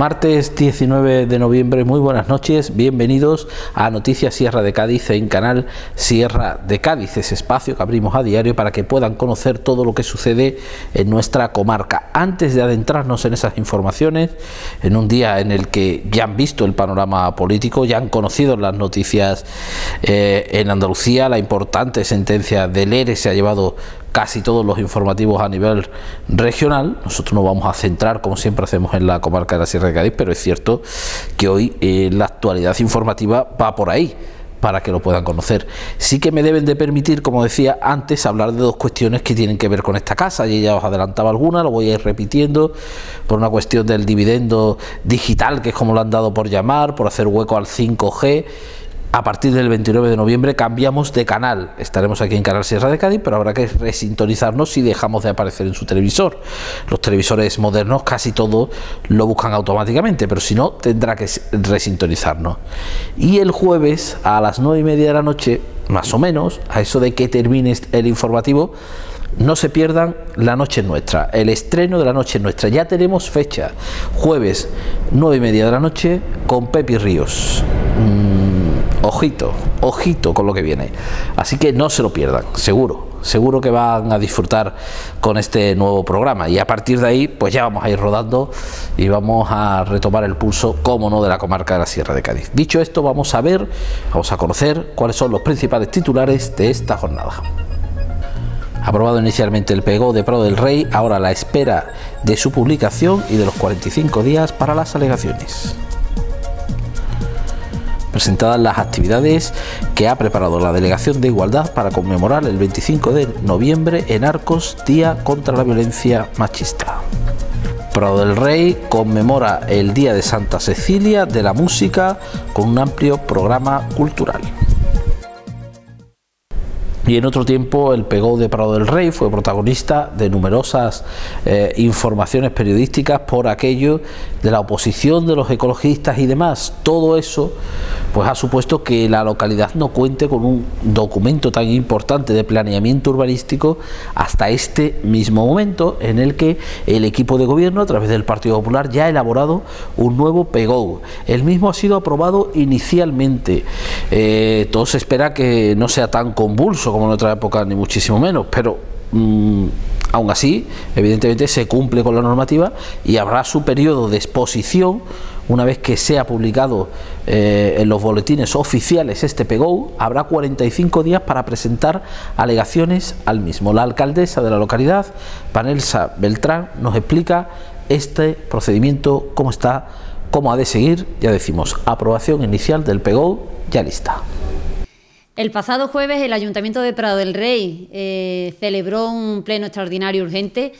Martes 19 de noviembre, muy buenas noches, bienvenidos a Noticias Sierra de Cádiz en canal Sierra de Cádiz, ese espacio que abrimos a diario para que puedan conocer todo lo que sucede en nuestra comarca. Antes de adentrarnos en esas informaciones, en un día en el que ya han visto el panorama político, ya han conocido las noticias eh, en Andalucía, la importante sentencia del ERE se ha llevado casi todos los informativos a nivel regional. Nosotros nos vamos a centrar, como siempre hacemos, en la comarca de la Sierra de Cádiz, pero es cierto que hoy eh, la actualidad informativa va por ahí para que lo puedan conocer. Sí que me deben de permitir, como decía antes, hablar de dos cuestiones que tienen que ver con esta casa. ya os adelantaba alguna, lo voy a ir repitiendo, por una cuestión del dividendo digital, que es como lo han dado por llamar, por hacer hueco al 5G a partir del 29 de noviembre cambiamos de canal. Estaremos aquí en Canal Sierra de Cádiz, pero habrá que resintonizarnos si dejamos de aparecer en su televisor. Los televisores modernos casi todos lo buscan automáticamente, pero si no, tendrá que resintonizarnos. Y el jueves a las 9 y media de la noche, más o menos, a eso de que termine el informativo, no se pierdan La Noche Nuestra, el estreno de La Noche Nuestra. Ya tenemos fecha, jueves 9 y media de la noche con Pepi Ríos. Mm ojito, ojito con lo que viene. Así que no se lo pierdan, seguro, seguro que van a disfrutar con este nuevo programa. Y a partir de ahí, pues ya vamos a ir rodando y vamos a retomar el pulso, como no, de la comarca de la Sierra de Cádiz. Dicho esto, vamos a ver, vamos a conocer cuáles son los principales titulares de esta jornada. Aprobado inicialmente el PEGO de Prado del Rey, ahora la espera de su publicación y de los 45 días para las alegaciones presentadas las actividades que ha preparado la Delegación de Igualdad para conmemorar el 25 de noviembre en Arcos, Día contra la Violencia Machista. Prado del Rey conmemora el Día de Santa Cecilia de la Música con un amplio programa cultural y en otro tiempo el pegó de Prado del Rey fue protagonista de numerosas eh, informaciones periodísticas por aquello de la oposición de los ecologistas y demás. Todo eso pues ha supuesto que la localidad no cuente con un documento tan importante de planeamiento urbanístico hasta este mismo momento en el que el equipo de gobierno a través del Partido Popular ya ha elaborado un nuevo PEGO. El mismo ha sido aprobado inicialmente. Eh, todo se espera que no sea tan convulso en otra época, ni muchísimo menos, pero mm, aún así, evidentemente se cumple con la normativa y habrá su periodo de exposición una vez que sea publicado eh, en los boletines oficiales este PEGO, habrá 45 días para presentar alegaciones al mismo. La alcaldesa de la localidad, Panelsa Beltrán, nos explica este procedimiento, cómo está, cómo ha de seguir, ya decimos, aprobación inicial del PEGO, ya lista. El pasado jueves el Ayuntamiento de Prado del Rey eh, celebró un pleno extraordinario urgente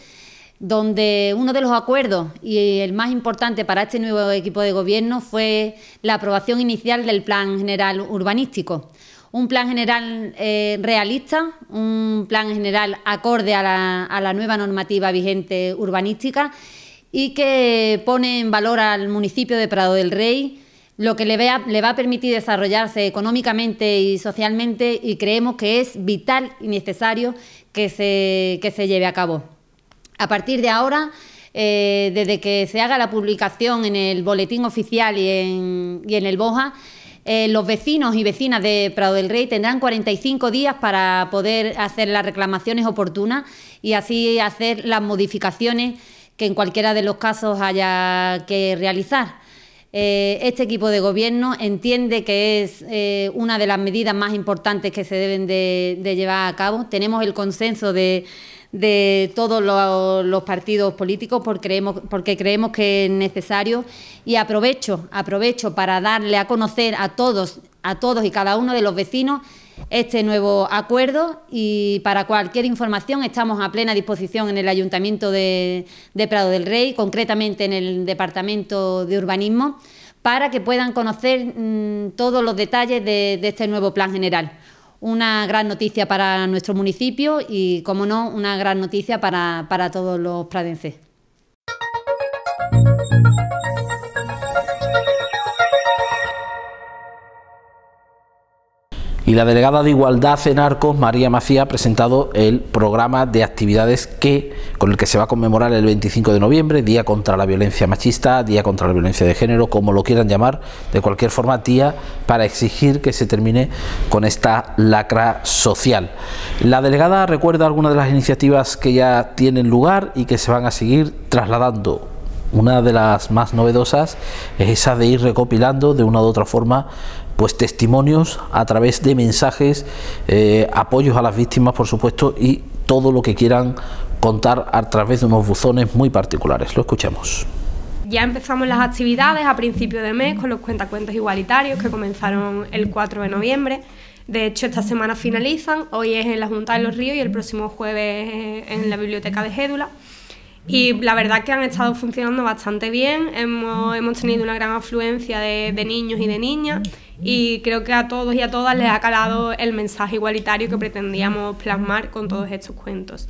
donde uno de los acuerdos y el más importante para este nuevo equipo de gobierno fue la aprobación inicial del Plan General Urbanístico. Un plan general eh, realista, un plan general acorde a la, a la nueva normativa vigente urbanística y que pone en valor al municipio de Prado del Rey lo que le, va a permitir desarrollarse económicamente y socialmente y creemos que es vital y necesario que se, que se lleve a cabo. A partir de ahora, eh, desde que se haga la publicación en el boletín oficial y en, el BOJA, eh, los vecinos y vecinas de Prado del Rey tendrán 45 días para poder hacer las reclamaciones oportunas y así hacer las modificaciones que en cualquiera de los casos haya que realizar. Eh, este equipo de gobierno entiende que es eh, una de las medidas más importantes que se deben de, llevar a cabo. Tenemos el consenso de, todos los, partidos políticos porque creemos, porque creemos que es necesario y aprovecho, aprovecho para darle a conocer a todos, a todos y cada uno de los vecinos este nuevo acuerdo y para cualquier información estamos a plena disposición en el Ayuntamiento de, Prado del Rey, concretamente en el Departamento de Urbanismo, para que puedan conocer mm, todos los detalles de, este nuevo plan general una gran noticia para nuestro municipio y, como no, una gran noticia para, para todos los pradenses. y la delegada de Igualdad en Arcos, María Macía, ha presentado el programa de actividades que, con el que se va a conmemorar el 25 de noviembre, Día contra la Violencia Machista, Día contra la Violencia de Género, como lo quieran llamar, de cualquier forma, día para exigir que se termine con esta lacra social. La delegada recuerda algunas de las iniciativas que ya tienen lugar y que se van a seguir trasladando una de las más novedosas es esa de ir recopilando de una u otra forma pues testimonios a través de mensajes, eh, apoyos a las víctimas, por supuesto, y todo lo que quieran contar a través de unos buzones muy particulares. Lo escuchamos. Ya empezamos las actividades a principio de mes con los cuentacuentos igualitarios que comenzaron el 4 de noviembre. De hecho, esta semana finalizan, hoy es en la Junta de los Ríos y el próximo jueves en la Biblioteca de Gédula y la verdad que han estado funcionando bastante bien, hemos, hemos tenido una gran afluencia de, de, niños y de niñas y creo que a todos y a todas les ha calado el mensaje igualitario que pretendíamos plasmar con todos estos cuentos.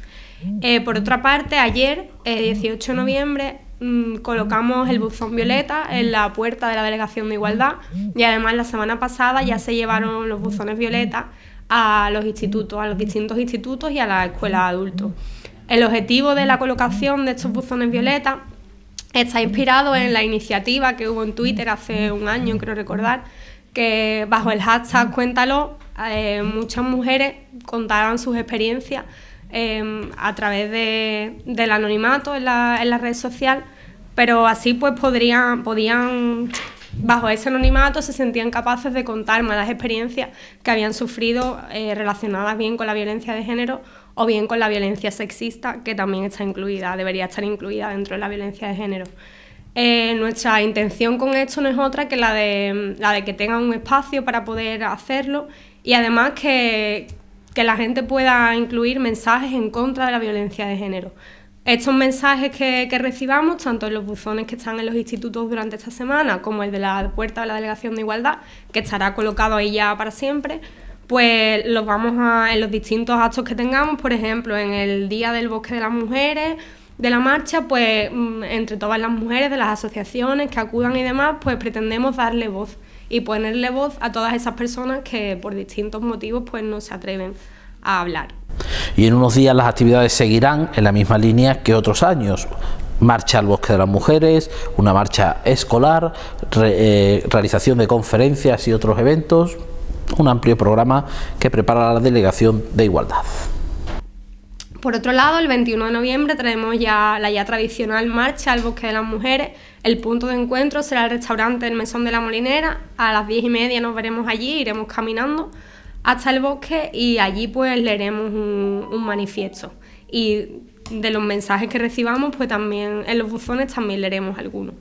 Eh, por otra parte, ayer, 18 eh, de noviembre, mm, colocamos el buzón violeta en la puerta de la Delegación de Igualdad y además la semana pasada ya se llevaron los buzones violeta a los institutos, a los distintos institutos y a la escuela de adultos. El objetivo de la colocación de estos buzones violetas está inspirado en la iniciativa que hubo en Twitter hace un año, creo recordar, que bajo el hashtag Cuéntalo, eh, muchas mujeres contaban sus experiencias eh, a través del anonimato en la, red social, pero así pues podrían, podían, bajo ese anonimato, se sentían capaces de contar malas experiencias que habían sufrido eh, relacionadas bien con la violencia de género o bien con la violencia sexista, que también está incluida, debería estar incluida dentro de la violencia de género. Eh, nuestra intención con esto no es otra que la de, que tengan un espacio para poder hacerlo y además que, la gente pueda incluir mensajes en contra de la violencia de género. Estos mensajes que, que, recibamos, tanto en los buzones que están en los institutos durante esta semana, como el de la puerta de la Delegación de Igualdad, que estará colocado ahí ya para siempre, pues los vamos a, en los distintos actos que tengamos, por ejemplo, en el Día del Bosque de las Mujeres, de la marcha, pues mm, entre todas las mujeres de las asociaciones que acudan y demás, pues pretendemos darle voz y ponerle voz a todas esas personas que por distintos motivos pues no se atreven a hablar. Y en unos días las actividades seguirán en la misma línea que otros años. Marcha al Bosque de las Mujeres, una marcha escolar, eh, realización de conferencias y otros eventos un amplio programa que prepara la Delegación de Igualdad. Por otro lado, el 21 de noviembre traemos ya la ya tradicional marcha al Bosque de las Mujeres. El punto de encuentro será el restaurante El Mesón de la Molinera. A las diez y media nos veremos allí, iremos caminando hasta el bosque y allí pues leeremos un, manifiesto. Y de los mensajes que recibamos, pues también en los buzones también leeremos algunos.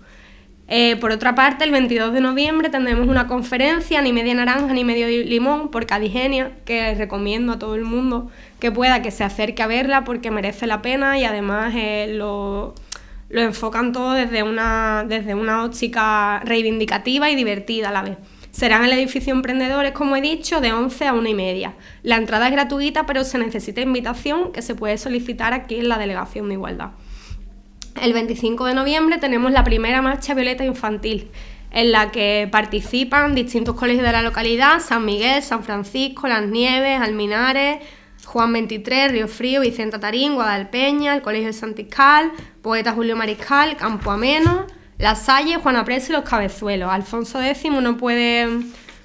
Eh, por otra parte, el 22 de noviembre tendremos una conferencia, ni media naranja ni medio limón, por Cadigenia, que recomiendo a todo el mundo que pueda que se acerque a verla porque merece la pena y además eh, lo, lo, enfocan todo desde una, desde óptica reivindicativa y divertida a la vez. Serán en el edificio Emprendedores, como he dicho, de 11 a 1 y media. La entrada es gratuita, pero se necesita invitación que se puede solicitar aquí en la Delegación de Igualdad el 25 de noviembre tenemos la primera marcha violeta infantil, en la que participan distintos colegios de la localidad, San Miguel, San Francisco, Las Nieves, Alminares, Juan 23, Río Frío, Vicenta Tarín, Guadalpeña, el Colegio de Santiscal, Poeta Julio Mariscal, Campo Ameno, La Salle, Juana Preso y Los Cabezuelos. Alfonso X no puede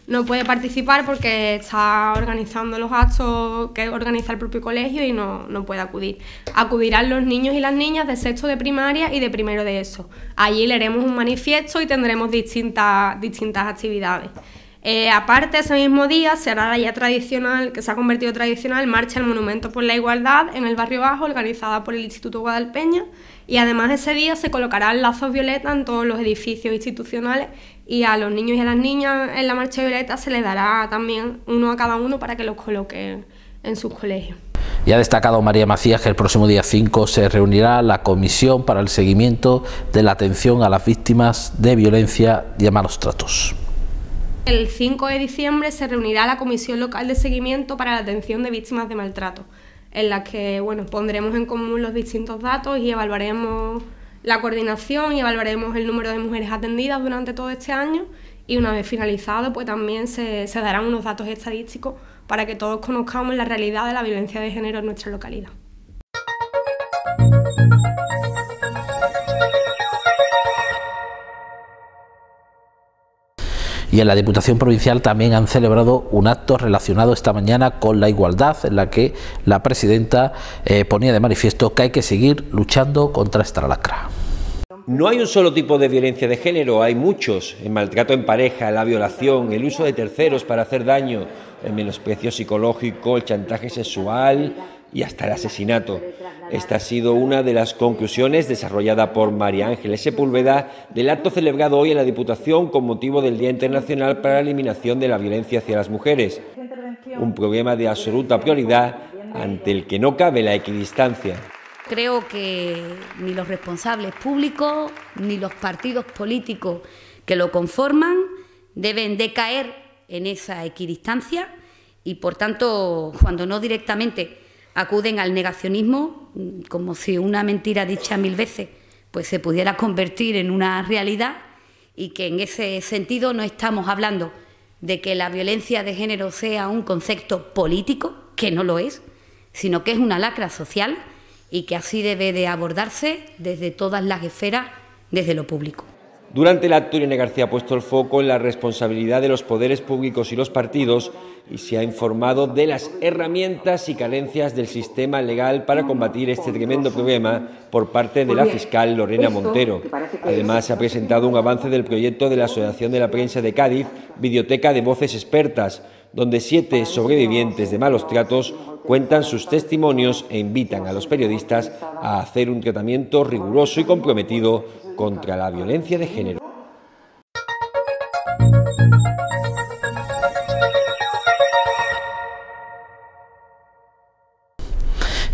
no puede participar porque está organizando los actos que organiza el propio colegio y no, puede acudir. Acudirán los niños y las niñas de sexto de primaria y de primero de eso. Allí leeremos un manifiesto y tendremos distintas, distintas actividades. Eh, aparte, ese mismo día se hará la ya tradicional, que se ha convertido tradicional, Marcha al Monumento por la Igualdad en el Barrio Bajo, organizada por el Instituto Guadalpeña y además ese día se colocarán lazos violeta en todos los edificios institucionales y a los niños y a las niñas en la marcha violeta se les dará también uno a cada uno para que los coloquen en sus colegios. Y ha destacado María Macías que el próximo día 5 se reunirá la Comisión para el Seguimiento de la Atención a las Víctimas de Violencia y a Malos Tratos. El 5 de diciembre se reunirá la Comisión Local de Seguimiento para la Atención de Víctimas de Maltrato en las que bueno, pondremos en común los distintos datos y evaluaremos la coordinación y evaluaremos el número de mujeres atendidas durante todo este año y una vez finalizado pues también se, se darán unos datos estadísticos para que todos conozcamos la realidad de la violencia de género en nuestra localidad. Y en la Diputación Provincial también han celebrado un acto relacionado esta mañana con la igualdad, en la que la presidenta eh, ponía de manifiesto que hay que seguir luchando contra esta lacra. No hay un solo tipo de violencia de género, hay muchos. El maltrato en pareja, la violación, el uso de terceros para hacer daño, el menosprecio psicológico, el chantaje sexual, y hasta el asesinato. Esta ha sido una de las conclusiones desarrollada por María Ángeles Sepúlveda del acto celebrado hoy en la Diputación con motivo del Día Internacional para la Eliminación de la Violencia hacia las Mujeres, un problema de absoluta prioridad ante el que no cabe la equidistancia. Creo que ni los responsables públicos ni los partidos políticos que lo conforman deben decaer en esa equidistancia y, por tanto, cuando no directamente acuden al negacionismo mm, como si una mentira dicha mil veces pues se pudiera convertir en una realidad y que en ese sentido no estamos hablando de que la violencia de género sea un concepto político, que no lo es, sino que es una lacra social y que así debe de abordarse desde todas las esferas, desde lo público. Durante el acto, Irene García ha puesto el foco en la responsabilidad de los poderes públicos y los partidos y se ha informado de las herramientas y carencias del sistema legal para combatir este tremendo problema por parte de la fiscal Lorena Montero. Además, se ha presentado un avance del proyecto de la Asociación de la Prensa de Cádiz, Videoteca de Voces Expertas, donde siete sobrevivientes de malos tratos cuentan sus testimonios e invitan a los periodistas a hacer un tratamiento riguroso y comprometido contra la violencia de género.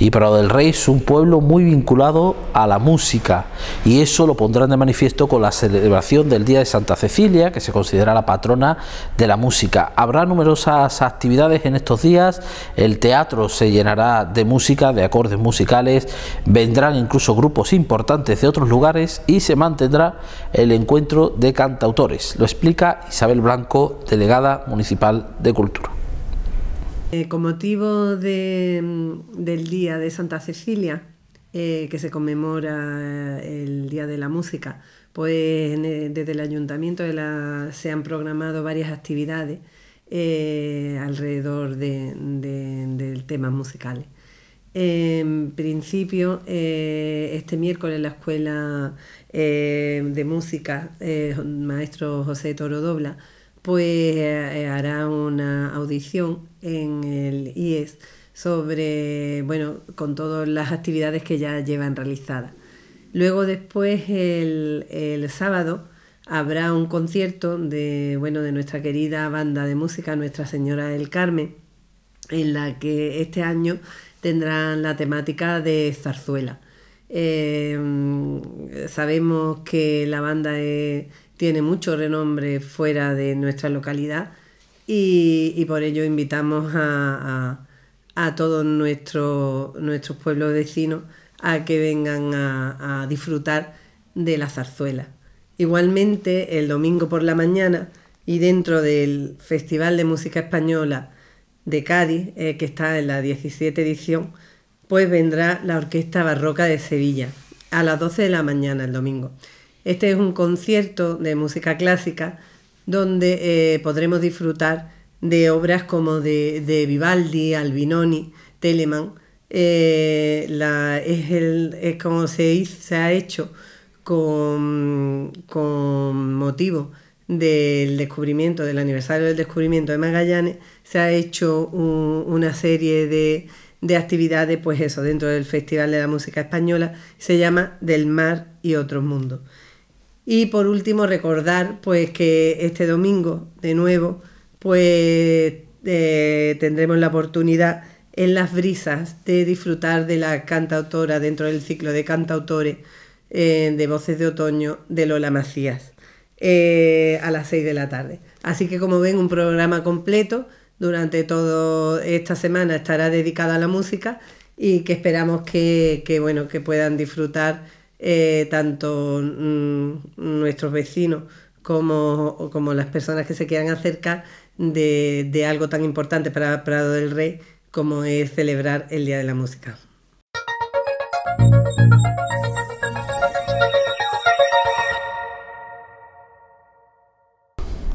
Y Prado del Rey es un pueblo muy vinculado a la música y eso lo pondrán de manifiesto con la celebración del Día de Santa Cecilia, que se considera la patrona de la música. Habrá numerosas actividades en estos días, el teatro se llenará de música, de acordes musicales, vendrán incluso grupos importantes de otros lugares y se mantendrá el encuentro de cantautores. Lo explica Isabel Blanco, delegada municipal de Cultura. Eh, con motivo mm, del Día de Santa Cecilia, eh, que se conmemora eh, el Día de la Música, pues desde el Ayuntamiento se han programado varias actividades alrededor de, de, temas musicales. En principio, este miércoles en la Escuela de Música, maestro José Toro Dobla, pues eh, hará una audición en el IES sobre, bueno, con todas las actividades que ya llevan realizadas. Luego después el, el sábado habrá un concierto de, bueno, de nuestra querida banda de música Nuestra Señora del Carmen, en la que este año tendrán la temática de zarzuela. Em, sabemos que la banda eh, tiene mucho renombre fuera de nuestra localidad y, por ello invitamos a, todos nuestros pueblos vecinos a que vengan a, disfrutar de la zarzuela. Igualmente, el domingo por la mañana y dentro del Festival de Música Española de Cádiz, eh, que está en la 17 edición, pues vendrá la Orquesta Barroca de Sevilla a las 12 de la mañana el domingo. Este es un concierto de música clásica donde eh, podremos disfrutar de obras como de, Vivaldi, Albinoni, Telemann. Eh, la, es, como se, ha hecho con, motivo del descubrimiento, del aniversario del descubrimiento de Magallanes, se ha hecho una serie de de actividades, pues eso, dentro del Festival de la Música Española, se llama Del Mar y otro mundo Y por último, recordar pues que este domingo, de nuevo, pues eh, tendremos la oportunidad en las brisas de disfrutar de la cantautora dentro del ciclo de cantautores eh, de Voces de Otoño de Lola Macías eh, a las 6 de la tarde. Así que como ven, un programa completo durante toda esta semana estará dedicada a la música y que esperamos que, que bueno, que puedan disfrutar eh, tanto mm, nuestros vecinos como, las personas que se quieran acercar de, de algo tan importante para Prado del Rey como es celebrar el Día de la Música.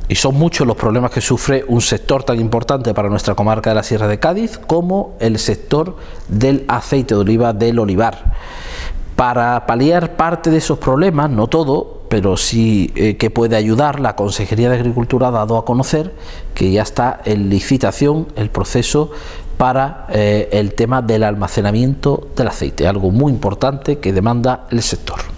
Y son muchos los problemas que sufre un sector tan importante para nuestra comarca de la Sierra de Cádiz como el sector del aceite de oliva del olivar. Para paliar parte de esos problemas, no todo, pero sí eh, que puede ayudar, la Consejería de Agricultura ha dado a conocer que ya está en licitación el proceso para eh, el tema del almacenamiento del aceite, algo muy importante que demanda el sector.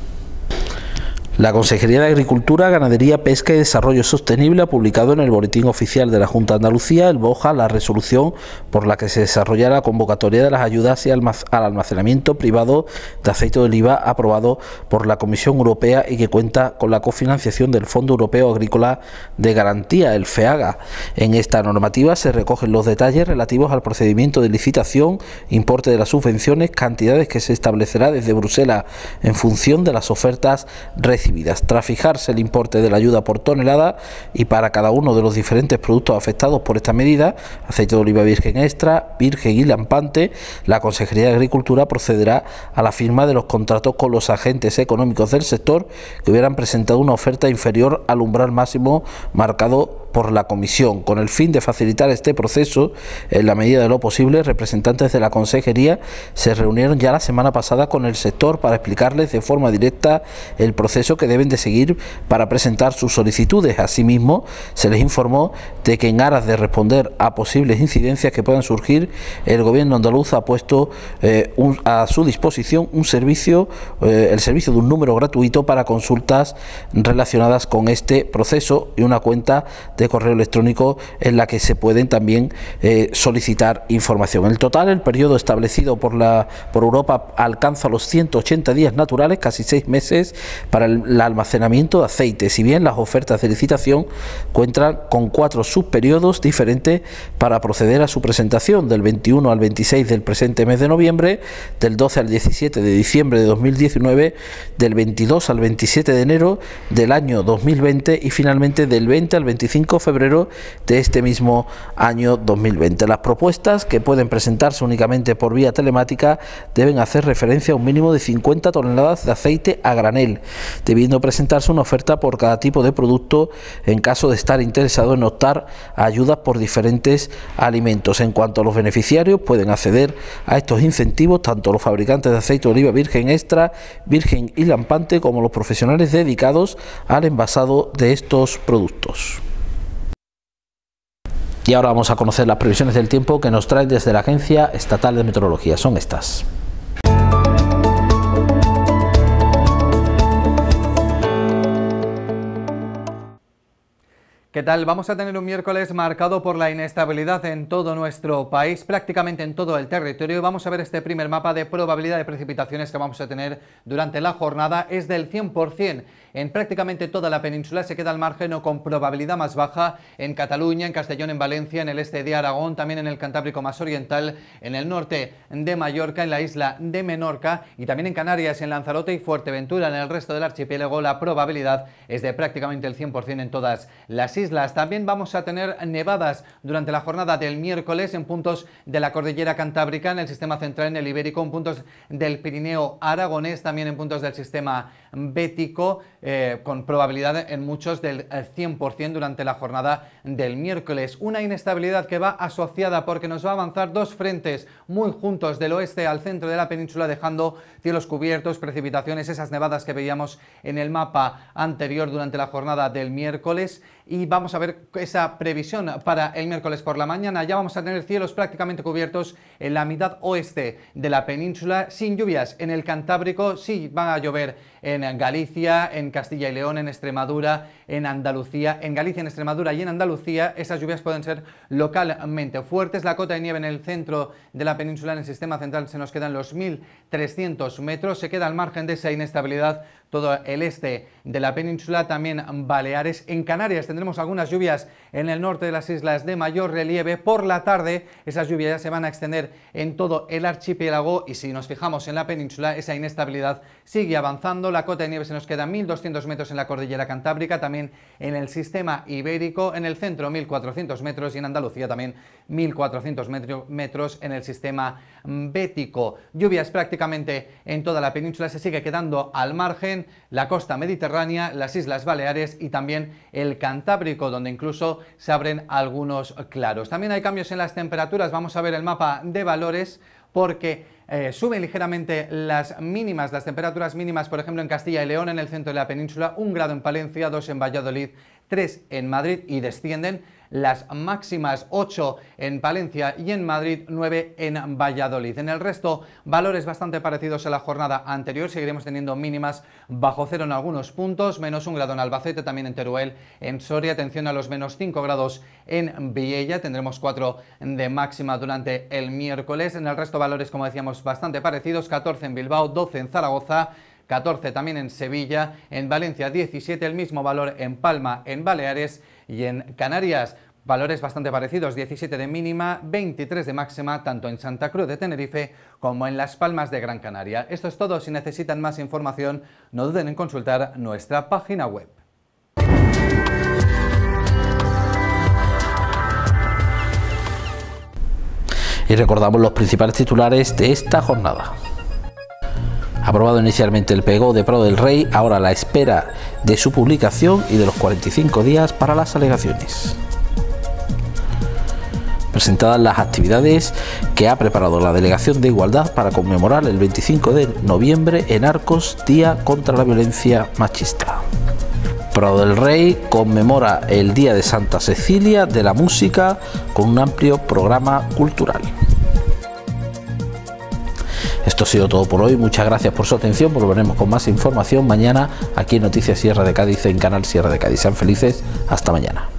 La Consejería de Agricultura, Ganadería, Pesca y Desarrollo Sostenible ha publicado en el Boletín Oficial de la Junta de Andalucía, el BOJA, la resolución por la que se desarrolla la convocatoria de las ayudas y al almacenamiento privado de aceite de oliva aprobado por la Comisión Europea y que cuenta con la cofinanciación del Fondo Europeo Agrícola de Garantía, el FEAGA. En esta normativa se recogen los detalles relativos al procedimiento de licitación, importe de las subvenciones, cantidades que se establecerá desde Bruselas en función de las ofertas recibidas. Tras fijarse el importe de la ayuda por tonelada y para cada uno de los diferentes productos afectados por esta medida, aceite de oliva virgen extra, virgen y lampante, la Consejería de Agricultura procederá a la firma de los contratos con los agentes económicos del sector que hubieran presentado una oferta inferior al umbral máximo marcado por la Comisión, con el fin de facilitar este proceso en la medida de lo posible. Representantes de la Consejería se reunieron ya la semana pasada con el sector para explicarles de forma directa el proceso que deben de seguir para presentar sus solicitudes. Asimismo, se les informó de que en aras de responder a posibles incidencias que puedan surgir, el Gobierno andaluz ha puesto eh, a su disposición un servicio, eh, el servicio de un número gratuito para consultas relacionadas con este proceso y una cuenta de correo electrónico en la que se pueden también eh, solicitar información. En total, el periodo establecido por, la, por Europa alcanza los 180 días naturales, casi seis meses, para el, almacenamiento de aceite, si bien las ofertas de licitación cuentan con cuatro subperiodos diferentes para proceder a su presentación, del 21 al 26 del presente mes de noviembre, del 12 al 17 de diciembre de 2019, del 22 al 27 de enero del año 2020 y finalmente del 20 al 25 de febrero de este mismo año 2020. Las propuestas que pueden presentarse únicamente por vía telemática deben hacer referencia a un mínimo de 50 toneladas de aceite a granel, debiendo presentarse una oferta por cada tipo de producto en caso de estar interesado en optar ayudas por diferentes alimentos. En cuanto a los beneficiarios, pueden acceder a estos incentivos tanto los fabricantes de aceite de oliva virgen extra, virgen y lampante como los profesionales dedicados al envasado de estos productos. Y ahora vamos a conocer las previsiones del tiempo que nos trae desde la Agencia Estatal de Meteorología. Son estas. ¿Qué tal? Vamos a tener un miércoles marcado por la inestabilidad en todo nuestro país, prácticamente en todo el territorio. Vamos a ver este primer mapa de probabilidad de precipitaciones que vamos a tener durante la jornada. Es del 100%. En prácticamente toda la península se queda al margen o con probabilidad más baja en Cataluña, en Castellón, en Valencia, en el este de Aragón, también en el Cantábrico más oriental, en el norte de Mallorca, en la isla de Menorca y también en Canarias, en Lanzarote y Fuerteventura. En el resto del archipiélago la probabilidad es de prácticamente el 100% en todas las islas. También vamos a tener nevadas durante la jornada del miércoles en puntos de la cordillera cantábrica, en el sistema central, en el ibérico, en puntos del Pirineo aragonés, también en puntos del sistema bético. Eh, con probabilidad en muchos del 100% eh, durante la jornada del miércoles. Una inestabilidad que va asociada porque nos va a avanzar dos frentes muy juntos del oeste al centro de la península dejando cielos cubiertos, precipitaciones, esas nevadas que veíamos en el mapa anterior durante la jornada del miércoles y vamos a ver esa previsión para el miércoles por la mañana. Ya vamos a tener cielos prácticamente cubiertos en la mitad oeste de la península sin lluvias en el Cantábrico, sí van a llover en Galicia, en Castilla y León, en Extremadura, en Andalucía, en Galicia, en Extremadura y en Andalucía. Esas lluvias pueden ser localmente fuertes. La cota de nieve en el centro de la península, en el sistema central, se nos quedan los 1.300 metros. Se queda al margen de esa inestabilidad todo el este de la península, también Baleares. En Canarias tendremos algunas lluvias en el norte de las islas de mayor relieve. Por la tarde esas lluvias se van a extender en todo el archipiélago y si nos fijamos en la península, esa inestabilidad sigue avanzando. La cota de nieve se nos queda 1.200 200 metros en la cordillera cantábrica, también en el sistema ibérico, en el centro 1.400 metros y en Andalucía también 1.400 metros en el sistema bético. Lluvias prácticamente en toda la península, se sigue quedando al margen la costa mediterránea, las Islas Baleares y también el Cantábrico, donde incluso se abren algunos claros. También hay cambios en las temperaturas, vamos a ver el mapa de valores porque eh, suben ligeramente las mínimas, las temperaturas mínimas, por ejemplo, en Castilla y León, en el centro de la península, un grado en Palencia, dos en Valladolid, tres en Madrid y descienden las máximas 8 en Palencia y en Madrid, 9 en Valladolid. En el resto, valores bastante parecidos a la jornada anterior, seguiremos teniendo mínimas bajo cero en algunos puntos, menos un grado en Albacete, también en Teruel, en Soria, atención a los menos 5 grados en Villa. tendremos 4 de máxima durante el miércoles, en el resto valores como decíamos bastante parecidos, 14 en Bilbao, 12 en Zaragoza, 14 también en Sevilla, en Valencia 17 el mismo valor en Palma, en Baleares y en Canarias, valores bastante parecidos, 17 de mínima, 23 de máxima, tanto en Santa Cruz de Tenerife como en Las Palmas de Gran Canaria. Esto es todo, si necesitan más información no duden en consultar nuestra página web. Y recordamos los principales titulares de esta jornada aprobado inicialmente el PEGO de Prado del Rey, ahora a la espera de su publicación y de los 45 días para las alegaciones. Presentadas las actividades que ha preparado la Delegación de Igualdad para conmemorar el 25 de noviembre en Arcos, Día contra la Violencia Machista. Prado del Rey conmemora el Día de Santa Cecilia de la Música con un amplio programa cultural. Esto ha sido todo por hoy, muchas gracias por su atención, volveremos con más información mañana aquí en Noticias Sierra de Cádiz en Canal Sierra de Cádiz. Sean felices, hasta mañana.